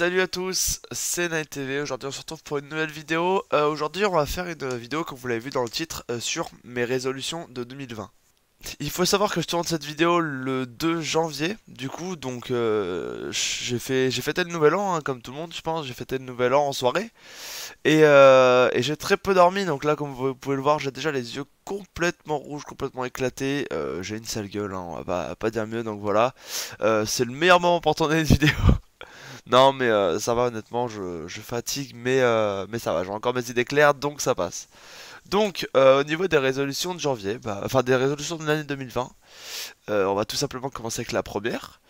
Salut à tous, c'est Night TV. Aujourd'hui, on se retrouve pour une nouvelle vidéo. Euh, aujourd'hui, on va faire une vidéo, comme vous l'avez vu dans le titre, euh, sur mes résolutions de 2020. Il faut savoir que je tourne cette vidéo le 2 janvier, du coup, donc euh, j'ai fait j'ai fêté le nouvel an, hein, comme tout le monde, je pense, j'ai fêté le nouvel an en soirée, et, j'ai très peu dormi, donc là, comme vous pouvez le voir, j'ai déjà les yeux complètement rouges, complètement éclatés j'ai une sale gueule, hein, on va pas, dire mieux, donc voilà. c'est le meilleur moment pour tourner une vidéo. Non, mais euh, ça va, honnêtement, je, fatigue, mais, euh, mais ça va, j'ai encore mes idées claires, donc ça passe. Donc, euh, au niveau des résolutions de janvier, bah, enfin des résolutions de l'année 2020, on va tout simplement commencer avec la première.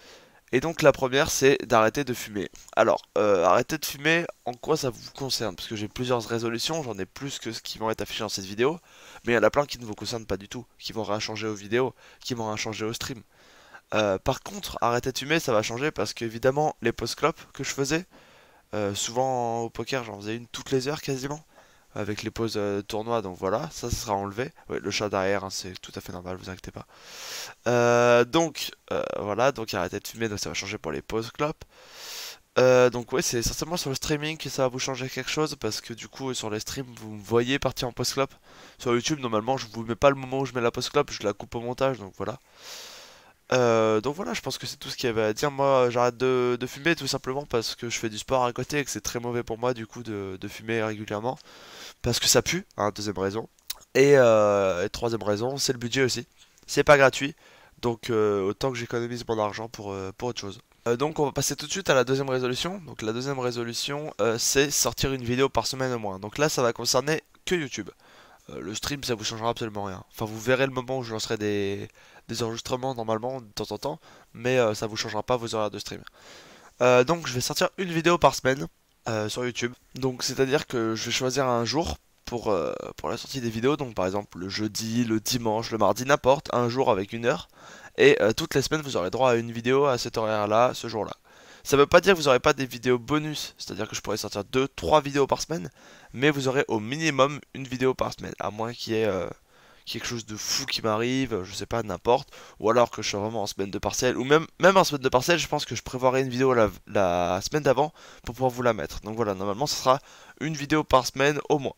Et donc, la première, c'est d'arrêter de fumer. Alors, arrêter de fumer, en quoi ça vous concerne Parce que j'ai plusieurs résolutions, j'en ai plus que ce qui vont être affiché dans cette vidéo, mais il y en a plein qui ne vous concernent pas du tout, qui vont rien changer aux vidéos, qui vont rien changer aux streams. Euh, par contre, arrêter de fumer, ça va changer parce que évidemment les post-clopes que je faisais, euh, souvent au poker, j'en faisais une toutes les heures quasiment, avec les pauses euh, tournois, donc voilà, ça, sera enlevé. le chat derrière, hein, c'est tout à fait normal, vous inquiétez pas. donc, voilà, donc arrêter de fumer, donc ça va changer pour les post-clopes. donc oui, c'est certainement sur le streaming que ça va vous changer quelque chose parce que du coup sur les streams vous me voyez partir en post-clop. Sur YouTube normalement je vous mets pas le moment où je mets la post-clop, je la coupe au montage donc voilà. Euh, donc voilà, je pense que c'est tout ce qu'il y avait à dire. Moi, j'arrête de, fumer tout simplement parce que je fais du sport à côté et que c'est très mauvais pour moi du coup de, fumer régulièrement. Parce que ça pue, hein, deuxième raison. Euh, et, troisième raison, c'est le budget aussi. C'est pas gratuit, donc euh, autant que j'économise mon argent pour, pour autre chose. donc on va passer tout de suite à la deuxième résolution. Donc la deuxième résolution, c'est sortir une vidéo par semaine au moins. Donc là, ça va concerner que YouTube. Euh, le stream ça vous changera absolument rien. Enfin vous verrez le moment où je lancerai des, enregistrements normalement de temps en temps, mais euh, ça vous changera pas vos horaires de stream. Euh, donc je vais sortir une vidéo par semaine sur YouTube. Donc c'est à dire que je vais choisir un jour pour, pour la sortie des vidéos, donc par exemple le jeudi, le dimanche, le mardi, n'importe, un jour avec une heure. Et toutes les semaines vous aurez droit à une vidéo à cet horaire là, ce jour là. Ça veut pas dire que vous n'aurez pas des vidéos bonus, c'est-à-dire que je pourrais sortir 2-3 vidéos par semaine, mais vous aurez au minimum une vidéo par semaine, à moins qu'il y ait euh, quelque chose de fou qui m'arrive, je sais pas, n'importe, ou alors que je sois vraiment en semaine de partiel, ou même, en semaine de partiel, je pense que je prévoirai une vidéo la, semaine d'avant pour pouvoir vous la mettre. Donc voilà, normalement ce sera une vidéo par semaine au moins.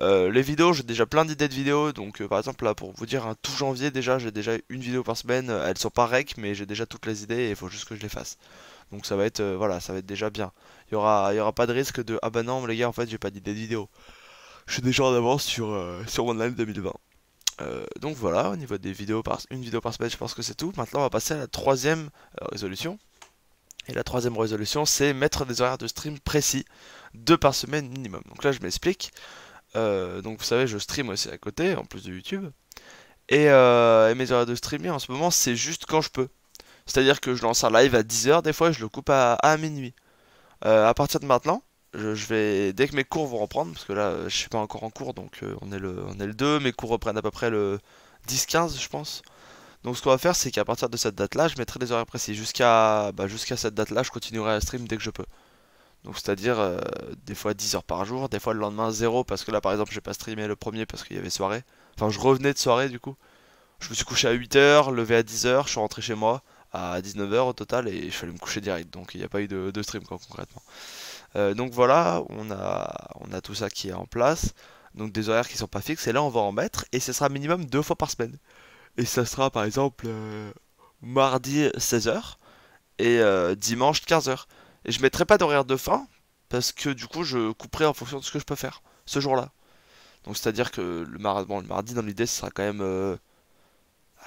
Euh, les vidéos, j'ai déjà plein d'idées de vidéos, donc euh, par exemple là pour vous dire, un tout janvier déjà, j'ai déjà une vidéo par semaine, elles sont pas rec, mais j'ai déjà toutes les idées et il faut juste que je les fasse. Donc ça va être euh, voilà, ça va être déjà bien. Il y aura, y aura pas de risque de ah bah non les gars en fait j'ai pas d'idée de vidéo. Je suis déjà en avance sur, euh, sur One Live 2020. Euh, donc voilà, au niveau des vidéos par une vidéo par semaine, je pense que c'est tout. Maintenant on va passer à la troisième résolution. Et la troisième résolution, c'est mettre des horaires de stream précis, deux par semaine minimum. Donc là, je m'explique. donc vous savez, je stream aussi à côté, en plus de YouTube. Et, euh, et, mes horaires de streaming en ce moment, c'est juste quand je peux. C'est-à-dire que je lance un live à 10h, des fois je le coupe à, minuit. A euh, à partir de maintenant, je, vais dès que mes cours vont reprendre, parce que là je suis pas encore en cours, donc euh, on, est le, on est le 2, mes cours reprennent à peu près le 10-15 je pense. Donc ce qu'on va faire c'est qu'à partir de cette date là je mettrai des horaires précis. Jusqu'à bah, jusqu'à cette date là je continuerai à stream dès que je peux. Donc c'est-à-dire euh, des fois 10 h par jour, des fois le lendemain 0 parce que là par exemple j'ai pas streamé le premier parce qu'il y avait soirée. Enfin je revenais de soirée du coup. Je me suis couché à 8h, levé à 10h, je suis rentré chez moi à 19h au total et je suis allé me coucher direct. Donc il n'y a pas eu de, stream quoi, concrètement. Euh, donc voilà, on a, on a tout ça qui est en place. Donc des horaires qui sont pas fixes et là on va en mettre et ce sera minimum deux fois par semaine. Et ça sera par exemple euh, mardi 16h et euh, dimanche 15h. Et je mettrai pas d'horaire de fin parce que du coup je couperai en fonction de ce que je peux faire ce jour-là. Donc c'est à dire que le, le mardi dans l'idée ce sera quand même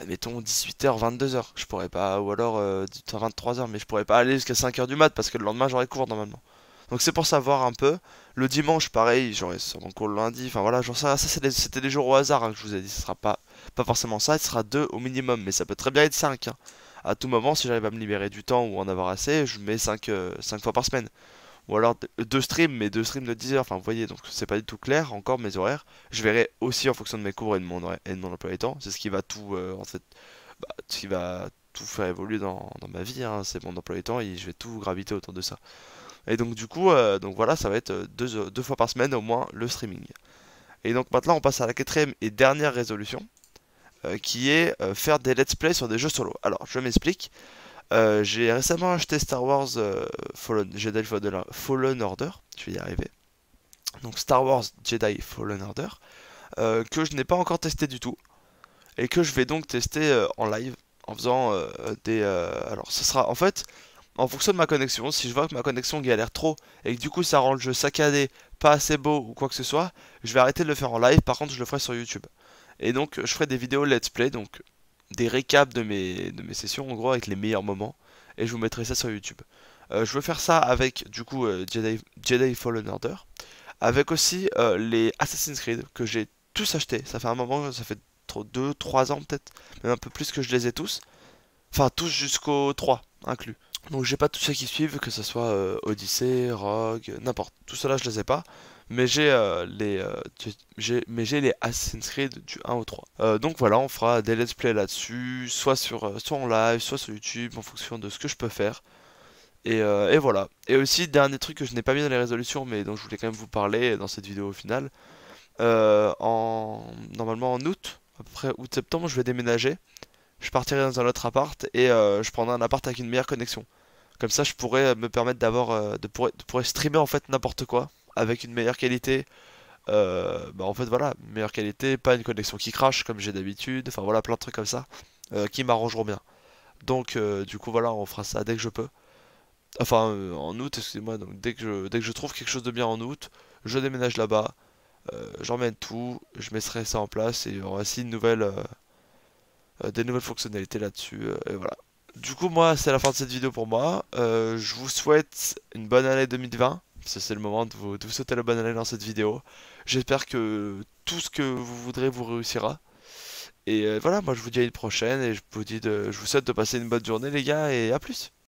Mettons 18h, 22h. Je pourrais pas, ou alors euh, 23h, mais je pourrais pas aller jusqu'à 5h du mat parce que le lendemain j'aurais cours normalement. Donc c'est pour savoir un peu. Le dimanche, pareil, j'aurais sûrement cours le lundi. Enfin voilà, ça, ça c'était des, jours au hasard hein, que je vous ai dit. Ce sera pas, pas forcément ça, ce sera 2 au minimum, mais ça peut très bien être 5. A hein. À tout moment, si j'arrive à me libérer du temps ou en avoir assez, je mets cinq 5 euh, fois par semaine ou alors euh, deux streams, mais deux streams de 10 heures. Enfin, vous voyez, donc c'est pas du tout clair encore mes horaires. Je verrai aussi en fonction de mes cours et de mon, emploi du temps. C'est ce qui va tout euh, en bah, faire évoluer dans, ma vie. Hein. C'est mon emploi du temps et je vais tout graviter autour de ça. Et donc du coup, euh, donc voilà, ça va être deux, fois par semaine au moins le streaming. Et donc maintenant, on passe à la quatrième et dernière résolution, qui est faire des let's play sur des jeux solo. Alors, je m'explique. Euh, j'ai récemment acheté Star Wars euh, Jedi Fallen, Order, je vais y arriver. Donc Star Wars Jedi Fallen Order, euh, que je n'ai pas encore testé du tout, et que je vais donc tester en live, en faisant des... alors ce sera en fait, en fonction de ma connexion, si je vois que ma connexion galère trop, et que du coup ça rend le jeu saccadé, pas assez beau ou quoi que ce soit, je vais arrêter de le faire en live, par contre je le ferai sur YouTube. Et donc je ferai des vidéos let's play, donc des récaps de mes, de mes sessions en gros avec les meilleurs moments et je vous mettrai ça sur YouTube. Euh, je veux faire ça avec du coup euh, Jedi, Jedi, Fallen Order, avec aussi euh, les Assassin's Creed que j'ai tous achetés. Ça fait un moment, ça fait 2, 3 ans peut-être, même un peu plus que je les ai tous. Enfin tous jusqu'au 3 inclus. Donc j'ai pas tous ceux qui suivent, que ce soit Odyssey, Rogue, n'importe. Tout cela je les ai pas mais j'ai euh, les euh, mais j'ai les Assassin's Creed du 1 au 3. Euh, donc voilà, on fera des let's play là-dessus, soit sur euh, en live, soit sur YouTube, en fonction de ce que je peux faire. Et, et voilà. Et aussi dernier truc que je n'ai pas mis dans les résolutions, mais dont je voulais quand même vous parler dans cette vidéo au final. en normalement en août, après août-septembre, je vais déménager. Je partirai dans un autre appart et je prendrai un appart avec une meilleure connexion. Comme ça, je pourrais me permettre d'avoir de, pour streamer en fait n'importe quoi avec une meilleure qualité. Euh, bah en fait voilà, meilleure qualité, pas une connexion qui crache comme j'ai d'habitude, enfin voilà plein de trucs comme ça euh, qui m'arrangeront bien. Donc euh, du coup voilà, on fera ça dès que je peux. Enfin en août, excusez-moi, donc dès que, je, dès que je trouve quelque chose de bien en août, je déménage là-bas, j'emmène tout, je mettrai ça en place et on aussi une nouvelle, des nouvelles fonctionnalités là-dessus et voilà. Du coup moi c'est la fin de cette vidéo pour moi, je vous souhaite une bonne année 2020 c'est le moment de vous, de vous sauter année dans cette vidéo. J'espère que tout ce que vous voudrez vous réussira. Et euh, voilà, moi je vous dis à une prochaine et je vous, dis je vous souhaite de passer une bonne journée les gars et à plus